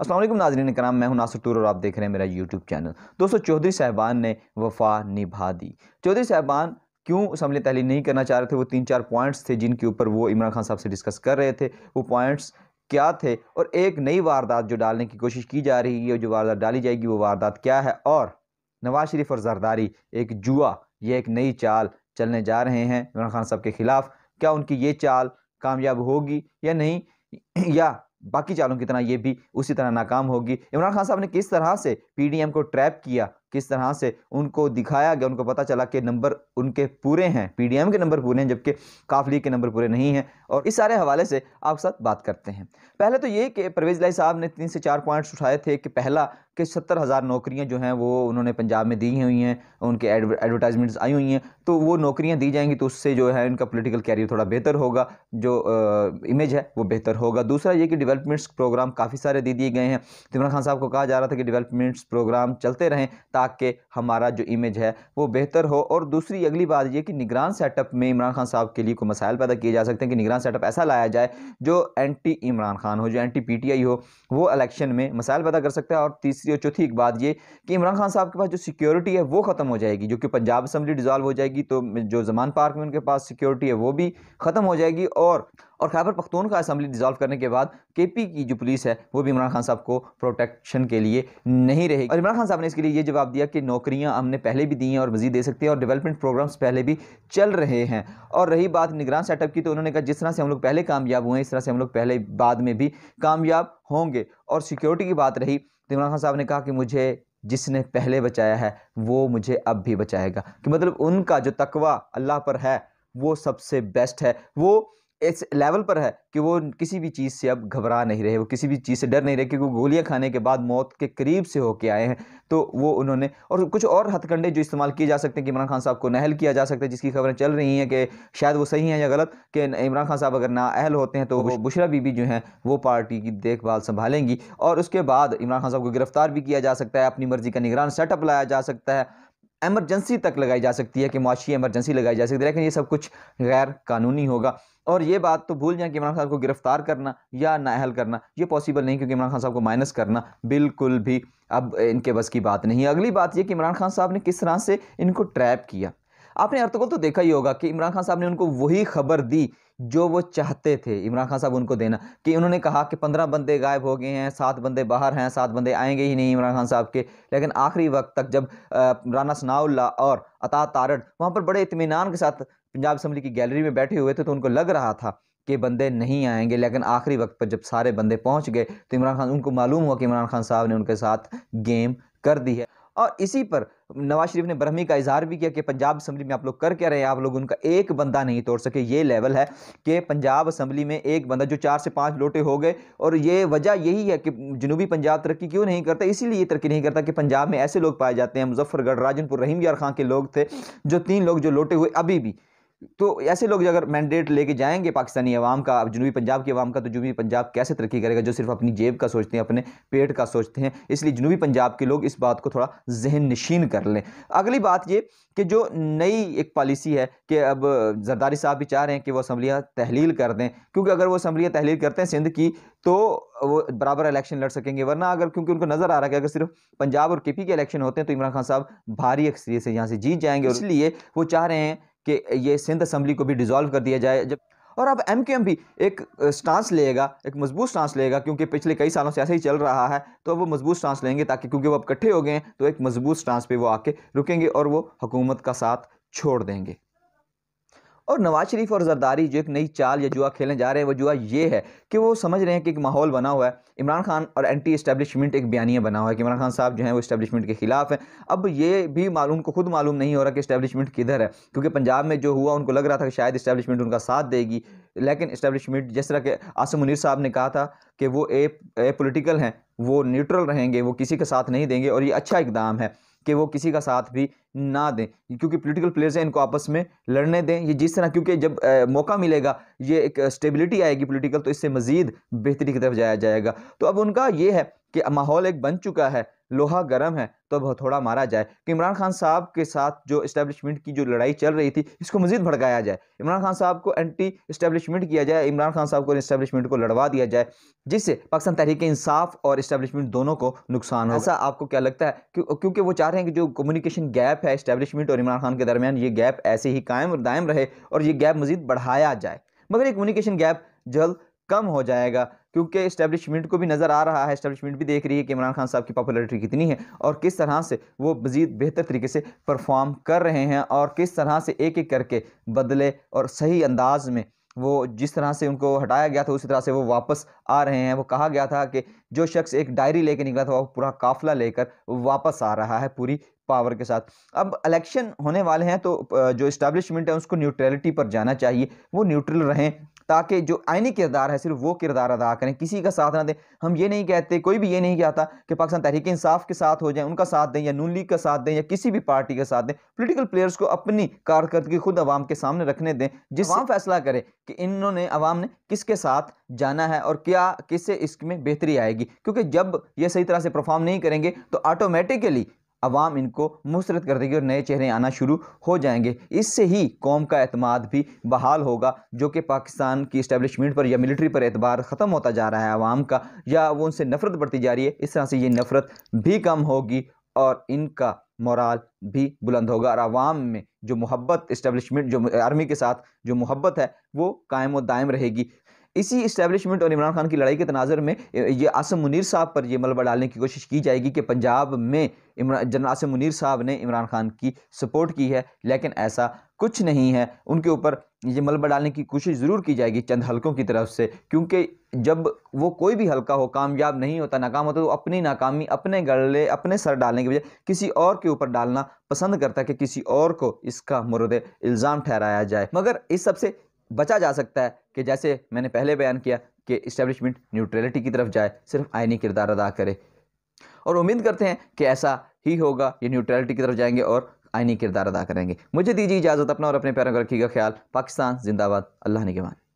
असलम नाजरीन कराम मैं हूं नासिर टूर और आप देख रहे हैं मेरा यूट्यूब चैनल दोस्तों चौधरी साहबान ने वफा निभा दी चौधरी साहबान क्यों असम्बली तहली नहीं करना चाह रहे थे वो तीन चार पॉइंट्स थे जिनके ऊपर वो इमरान खान साहब से डिस्कस कर रहे थे वो पॉइंट्स क्या थे और एक नई वारदात जो डालने की कोशिश की जा रही है जो वारदात डाली जाएगी वो वारदात क्या है और नवाज शरीफ और जरदारी एक जुआ ये एक नई चाल चलने जा रहे हैं इमरान खान साहब के ख़िलाफ़ क्या उनकी ये चाल कामयाब होगी या नहीं या बाकी चालों की तरह ये भी उसी तरह नाकाम होगी इमरान खान साहब ने किस तरह से पीडीएम को ट्रैप किया किस तरह से उनको दिखाया गया उनको पता चला कि नंबर उनके पूरे हैं पीडीएम के नंबर पूरे हैं जबकि काफली के नंबर पूरे नहीं हैं और इस सारे हवाले से आपके साथ बात करते हैं पहले तो ये कि परवेज लाई साहब ने तीन से चार पॉइंट्स उठाए थे कि पहला कि सत्तर हज़ार नौकरियाँ जो हैं वो उन्होंने पंजाब में दी हुई हैं उनके एडवर्टाइजमेंट्स आई हुई हैं तो वो नौकरियाँ दी जाएंगी तो उससे जो है इनका पोलिटिकल कैरियर थोड़ा बेहतर होगा जो इमेज है वो बेहतर होगा दूसरा ये कि डेवलपमेंट्स प्रोग्राम काफ़ी सारे दे दिए गए हैं तो इमरान खान साहब को कहा जा रहा था कि डेवलपमेंट्स प्रोग्राम चलते रहें ताकि हमारा जो इमेज है वो बेहतर हो और दूसरी अगली बात ये कि निगरान सेटअप में इमरान खान साहब के लिए कोई मसाइल पैदा किए जा सकते हैं कि निगरान सेटअप ऐसा लाया जाए जो एंटी इमरान खान हो जो एंटी पी हो वो इलेक्शन में मसाइल पैदा कर सकता है और तीसरी तीसरी और चौथी एक बात ये कि इमरान खान साहब के पास जो सिक्योरिटी है वो ख़त्म हो जाएगी जो कि पंजाब असम्बली डिज़ॉल्व हो जाएगी तो जो जमान पार्क में उनके पास सिक्योरिटी है वो भी ख़त्म हो जाएगी और और खैबर का असम्बली डिज़ॉल्व करने के बाद के पी की जो पुलिस है वो भी इमरान खान साहब को प्रोटेक्शन के लिए नहीं रहेगी और इमरान खान साहब ने इसके लिए ये जवाब दिया कि नौकरियाँ हमने पहले भी दी हैं और मजीद दे सकते हैं और डेवलपमेंट प्रोग्राम्स पहले भी चल रहे हैं और रही बात निगरान सेटअप की तो उन्होंने कहा जिस तरह से हम लोग पहले कामयाब हुए हैं इस तरह से हम लोग पहले बाद में भी कामयाब होंगे और सिक्योरिटी की बात रही तो इमरान खान साहब ने कहा कि मुझे जिसने पहले बचाया है वो मुझे अब भी बचाएगा कि मतलब उनका जो तकवा अल्लाह पर है वो सबसे बेस्ट है वो इस लेवल पर है कि वो किसी भी चीज़ से अब घबरा नहीं रहे वो किसी भी चीज़ से डर नहीं रहे क्योंकि गोलियां खाने के बाद मौत के करीब से होके आए हैं तो वो उन्होंने और कुछ और हथकंडे जो इस्तेमाल किए जा सकते हैं कि इमरान खान साहब को नहल किया जा सकता है जिसकी खबरें चल रही हैं कि शायद वो सही हैं या गलत कि इमरान खान साहब अगर अहल होते हैं तो वो बुशरा बीबी जो हैं वो पार्टी की देखभाल संभालेंगी और उसके बाद इमरान खान साहब को गिरफ्तार भी किया जा सकता है अपनी मर्ज़ी का निगरान सेटअप लाया जा सकता है एमरजेंसी तक लगाई जा सकती है कि मुआशी एमरजेंसी लगाई जा सकती है लेकिन ये सब कुछ गैर कानूनी होगा और ये बात तो भूल जाएं कि इमरान खान को गिरफ़्तार करना या नाअहल करना ये पॉसिबल नहीं क्योंकि इमरान खान साहब को माइनस करना बिल्कुल भी अब इनके बस की बात नहीं अगली बात यह कि इमरान खान साहब ने किस तरह से इनको ट्रैप किया आपने अर्तगुल तो देखा ही होगा कि इमरान खान साहब ने उनको वही खबर दी जो वो चाहते थे इमरान खान साहब उनको देना कि उन्होंने कहा कि पंद्रह बंदे गायब हो गए हैं सात बंदे बाहर हैं सात बंदे आएंगे ही नहीं इमरान खान साहब के लेकिन आखिरी वक्त तक जब राना सनाउल्ला और अता तारड़ वहाँ पर बड़े इतमान के साथ पंजाब असम्बली की गैलरी में बैठे हुए थे तो उनको लग रहा था कि बंदे नहीं आएंगे लेकिन आखिरी वक्त पर जब सारे बंदे पहुंच गए तो इमरान खान उनको मालूम हुआ कि इमरान खान साहब ने उनके साथ गेम कर दी है और इसी पर नवाज शरीफ ने बरहमी का इजहार भी किया कि पंजाब असम्बली में आप लोग कर क्या रहे हैं आप लोग उनका एक बंदा नहीं तोड़ सके ये लेवल है कि पंजाब असम्बली में एक बंदा जो चार से पाँच लोटे हो गए और ये वजह यही है कि जनूबी पंजाब तरक्की क्यों नहीं करता इसीलिए तरक्की नहीं करता कि पंजाब में ऐसे लोग पाए जाते हैं मुजफ्फरगढ़ राजनपुर रहीम यार खां के लोग थे जो तीन लोग जो लोटे हुए अभी भी तो ऐसे लोग अगर मैंडेट लेके जाएंगे पाकिस्तानी अवाम का अब जनूबी पंजाब की अवाम का तो जनूबी पंजाब कैसे तरक्की करेगा जो सिर्फ अपनी जेब का सोचते हैं अपने पेट का सोचते हैं इसलिए जनूबी पंजाब के लोग इस बात को थोड़ा जहन नशीन कर लें अगली बात ये कि जो नई एक पॉलिसी है कि अब जरदारी साहब भी चाह रहे हैं कि वो असम्बलियाँ तहलील कर दें क्योंकि अगर वो असम्बलियाँ तहलील करते हैं सिंध की तो वो बराबर इलेक्शन लड़ सकेंगे वरना अगर क्योंकि उनको नज़र आ रहा है कि अगर सिर्फ पंजाब और के पी के इलेक्शन होते हैं तो इमरान खान साहब भारी अक्सरियत से यहाँ से जीत जाएंगे इसलिए वो चाह रहे हैं कि ये सिंध असम्बली को भी डिज़ोल्व कर दिया जाए जब और अब एम एम भी एक स्टांस लेगा एक मजबूत स्टांस लेगा क्योंकि पिछले कई सालों से ऐसे ही चल रहा है तो वो मजबूत स्टांस लेंगे ताकि क्योंकि वो अब इकट्ठे हो गए हैं तो एक मजबूत स्टांस पे वो आके रुकेंगे और वो हुकूमत का साथ छोड़ देंगे और नवाज शरीफ और जरदारी जो एक नई चाल या जुआ खेलने जा रहे हैं वो जुआ ये है कि वो समझ रहे हैं कि एक माहौल बना हुआ है इमरान खान और एंटी इस्टेब्लिशमेंट एक बयानिया बना हुआ है कि इमरान खान साहब जो है वो इस्टेब्लिशमेंट के खिलाफ हैं अब ये भी मालूम को खुद मालूम नहीं हो रहा कि इस्टेब्लिशमेंट किधर है क्योंकि पंजाब में जो हुआ उनको लग रहा था कि शायद इस्टेब्लिशमेंट उनका साथ देगी लेकिन इस्टेब्लिशमेंट जिस तरह के आसम मुनीर साहब ने कहा था कि वो ए पोलिटिकल हैं वो न्यूट्रल रहेंगे वो किसी के साथ नहीं देंगे और ये अच्छा इकदाम है कि वो किसी का साथ भी ना दें क्योंकि पॉलिटिकल प्लेयर्स हैं इनको आपस में लड़ने दें ये जिस तरह क्योंकि जब आ, मौका मिलेगा ये एक स्टेबिलिटी आएगी पॉलिटिकल तो इससे मज़ीद बेहतरी की तरफ जाया जाएगा तो अब उनका ये है कि माहौल एक बन चुका है लोहा गर्म है तो वह थोड़ा मारा जाए कि इमरान खान साहब के साथ जो इस्टेब्लिशमेंट की जो लड़ाई चल रही थी इसको मजीद भड़काया जाए इमरान खान साहब को एंटी इस्टेब्लिशमेंट किया जाए इमरान खान साहब को इस्टेब्लिशमेंट को लड़वा दिया जाए जिससे पाकिस्तान तहरीक इंसाफ और इस्टेब्लिशमेंट दोनों को नुकसान हो ऐसा आपको क्या लगता है क्योंकि वो चाह रहे हैं कि जो कम्युनिकेशन गैप है इस्टेब्लिशमेंट और इमरान खान के दरमियान ये गैप ऐसे ही कायम और दायम रहे और ये गैप मजीद बढ़ाया जाए मगर ये कम्युनिकेशन गैप जल्द कम हो जाएगा क्योंकि इस्टेब्लिशमेंट को भी नज़र आ रहा है इस्टेब्लिशमेंट भी देख रही है कि इमरान खान साहब की पॉपुलरिटी कितनी है और किस तरह से वो मज़ीद बेहतर तरीके से परफॉर्म कर रहे हैं और किस तरह से एक एक करके बदले और सही अंदाज में वो जिस तरह से उनको हटाया गया था उसी तरह से वो वापस आ रहे हैं वो कहा गया था कि जो शख्स एक डायरी लेकर निकला था वो पूरा काफिला लेकर वापस आ रहा है पूरी पावर के साथ अब इलेक्शन होने वाले हैं तो जो इस्टेब्लिशमेंट है उसको न्यूट्रलिटी पर जाना चाहिए वो न्यूट्रल रहें ताकि जो आइनी किरदार है सिर्फ वो किरदार अदा करें किसी का साथ ना दें हम ये नहीं कहते कोई भी ये नहीं कहता कि पाकिस्तान तहरीक इंसाफ के साथ हो जाए उनका साथ दें या नून लीग का साथ दें या किसी भी पार्टी का साथ दें पोलिटिकल प्लेयर्स को अपनी कारकर्दगी खुद अवाम के सामने रखने दें जिस आवाम फैसला करें कि इन्होंने अवाम ने किसके साथ जाना है और क्या किससे इसमें बेहतरी आएगी क्योंकि जब ये सही तरह से परफॉर्म नहीं करेंगे तो ऑटोमेटिकली आवाम इनको मुस्रद कर देगी और नए चेहरे आना शुरू हो जाएंगे इससे ही कौम का अतमाद भी बहाल होगा जो कि पाकिस्तान की इस्टेबलिशमेंट पर या मिलिट्री पर एतबार ख़त्म होता जा रहा है आवाम का या वो उनसे नफरत बढ़ती जा रही है इस तरह से ये नफरत भी कम होगी और इनका मोराल भी बुलंद होगा और आवाम में जो मोहब्बत इस्टेबलिशमेंट जो आर्मी के साथ जो मोहब्बत है वो कायम व दायम रहेगी इसी इस्टेब्लिशमेंट और इमरान खान की लड़ाई के तनाजर में ये आसम मुनीर साहब पर यह मलबा डालने की कोशिश की जाएगी कि पंजाब में जनरल आसम मुनीर साहब ने इमरान खान की सपोर्ट की है लेकिन ऐसा कुछ नहीं है उनके ऊपर ये मलबा डालने की कोशिश ज़रूर की जाएगी चंद हलकों की तरफ से क्योंकि जब वो कोई भी हल्का हो कामयाब नहीं होता नाकाम होता तो अपनी नाकामी अपने गले अपने सर डालने के बजाय किसी और के ऊपर डालना पसंद करता है कि किसी और को इसका मुरद इल्ज़ाम ठहराया जाए मगर इस सबसे बचा जा सकता है कि जैसे मैंने पहले बयान किया कि इस्टेब्लिशमेंट न्यूट्रलिटी की तरफ जाए सिर्फ आइनी किरदार अदा करे और उम्मीद करते हैं कि ऐसा ही होगा ये न्यूट्रलिटी की तरफ जाएंगे और आइनी किरदार अदा करेंगे मुझे दीजिए इजाज़त अपना और अपने पैरों का रखिएगा ख्याल पाकिस्तान जिंदाबाद अल्लाह ने के मान